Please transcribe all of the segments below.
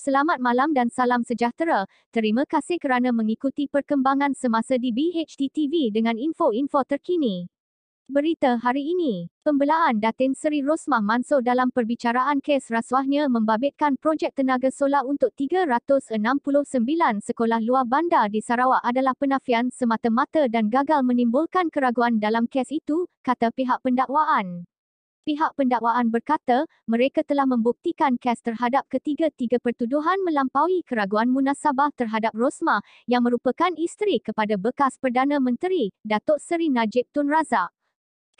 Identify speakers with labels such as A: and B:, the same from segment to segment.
A: Selamat malam dan salam sejahtera. Terima kasih kerana mengikuti perkembangan semasa di BHT TV dengan info-info terkini. Berita hari ini, pembelaan Datin Seri Rosmah Mansor dalam perbicaraan kes rasuahnya membabitkan projek tenaga solar untuk 369 sekolah luar bandar di Sarawak adalah penafian semata-mata dan gagal menimbulkan keraguan dalam kes itu, kata pihak pendakwaan pihak pendakwaan berkata, mereka telah membuktikan kes terhadap ketiga-tiga pertuduhan melampaui keraguan munasabah terhadap Rosma yang merupakan isteri kepada bekas Perdana Menteri, Datuk Seri Najib Tun Razak.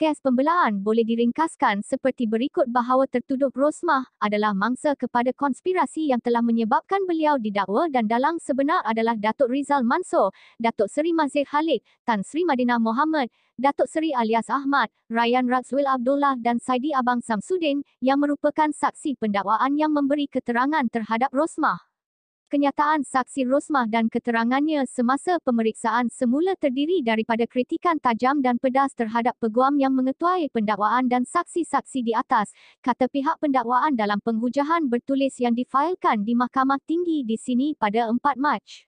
A: Kes pembelaan boleh diringkaskan seperti berikut bahawa tertuduh Rosmah adalah mangsa kepada konspirasi yang telah menyebabkan beliau didakwa dan dalang sebenar adalah Datuk Rizal Mansor, Datuk Seri Mazir Khalid, Tan Sri Madinah Mohamed, Datuk Seri Alias Ahmad, Ryan Razwil Abdullah dan Saidi Abang Samsudin yang merupakan saksi pendakwaan yang memberi keterangan terhadap Rosmah. Kenyataan saksi Rosmah dan keterangannya semasa pemeriksaan semula terdiri daripada kritikan tajam dan pedas terhadap peguam yang mengetuai pendakwaan dan saksi-saksi di atas, kata pihak pendakwaan dalam penghujahan bertulis yang difailkan di Mahkamah Tinggi di sini pada 4 Mac.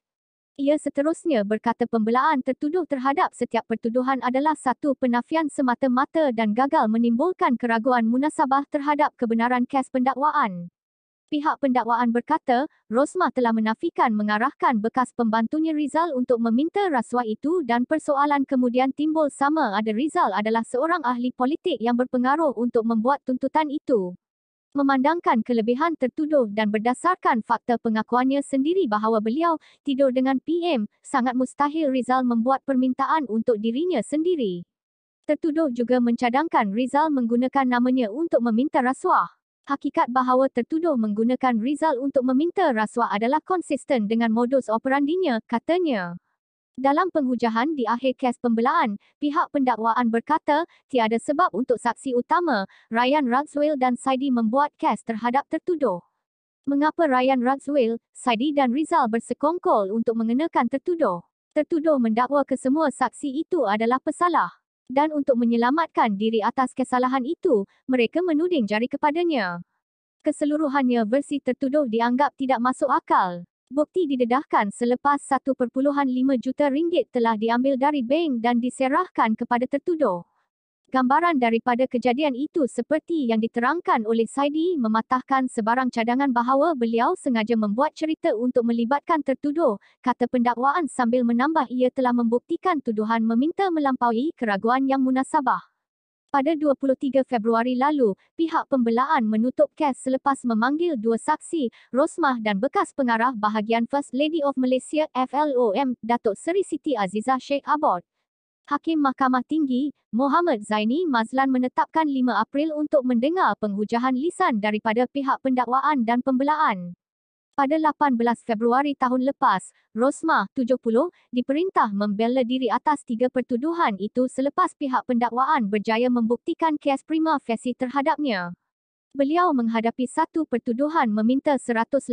A: Ia seterusnya berkata pembelaan tertuduh terhadap setiap pertuduhan adalah satu penafian semata-mata dan gagal menimbulkan keraguan munasabah terhadap kebenaran kes pendakwaan. Pihak pendakwaan berkata, Rosmah telah menafikan mengarahkan bekas pembantunya Rizal untuk meminta rasuah itu dan persoalan kemudian timbul sama ada Rizal adalah seorang ahli politik yang berpengaruh untuk membuat tuntutan itu. Memandangkan kelebihan tertuduh dan berdasarkan fakta pengakuannya sendiri bahawa beliau tidur dengan PM, sangat mustahil Rizal membuat permintaan untuk dirinya sendiri. Tertuduh juga mencadangkan Rizal menggunakan namanya untuk meminta rasuah. Hakikat bahawa tertuduh menggunakan Rizal untuk meminta rasuah adalah konsisten dengan modus operandinya, katanya. Dalam penghujahan di akhir kes pembelaan, pihak pendakwaan berkata, tiada sebab untuk saksi utama, Ryan Ruggswell dan Saidi membuat kes terhadap tertuduh. Mengapa Ryan Ruggswell, Saidi dan Rizal bersekongkol untuk mengenakan tertuduh? Tertuduh mendakwa kesemua saksi itu adalah pesalah dan untuk menyelamatkan diri atas kesalahan itu, mereka menuding jari kepadanya. Keseluruhannya versi tertuduh dianggap tidak masuk akal. Bukti didedahkan selepas 1.5 juta ringgit telah diambil dari bank dan diserahkan kepada tertuduh. Gambaran daripada kejadian itu seperti yang diterangkan oleh Saidi mematahkan sebarang cadangan bahawa beliau sengaja membuat cerita untuk melibatkan tertuduh, kata pendakwaan sambil menambah ia telah membuktikan tuduhan meminta melampaui keraguan yang munasabah. Pada 23 Februari lalu, pihak pembelaan menutup kes selepas memanggil dua saksi, Rosmah dan bekas pengarah bahagian First Lady of Malaysia FLOM, Datuk Seri Siti Azizah Sheikh Abbott. Hakim Mahkamah Tinggi, Mohamed Zaini Mazlan menetapkan 5 April untuk mendengar penghujahan lisan daripada pihak pendakwaan dan pembelaan. Pada 18 Februari tahun lepas, Rosmah, 70, diperintah membela diri atas tiga pertuduhan itu selepas pihak pendakwaan berjaya membuktikan kes prima facie terhadapnya beliau menghadapi satu pertuduhan meminta 187.5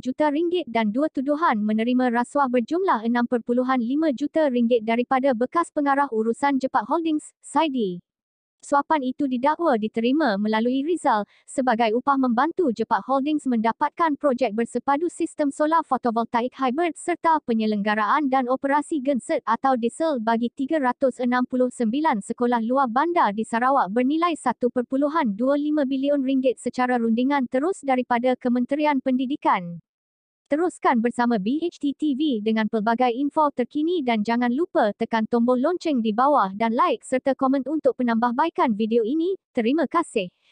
A: juta ringgit dan dua tuduhan menerima rasuah berjumlah 6.5 juta ringgit daripada bekas pengarah urusan Jepat Holdings, Saidi. Suapan itu didakwa diterima melalui Rizal sebagai upah membantu Jepak Holdings mendapatkan projek bersepadu sistem solar fotovoltaik hybrid serta penyelenggaraan dan operasi genset atau diesel bagi 369 sekolah luar bandar di Sarawak bernilai 1.25 bilion ringgit secara rundingan terus daripada Kementerian Pendidikan. Teruskan bersama BHT TV dengan pelbagai info terkini dan jangan lupa tekan tombol lonceng di bawah dan like serta komen untuk penambahbaikan video ini. Terima kasih.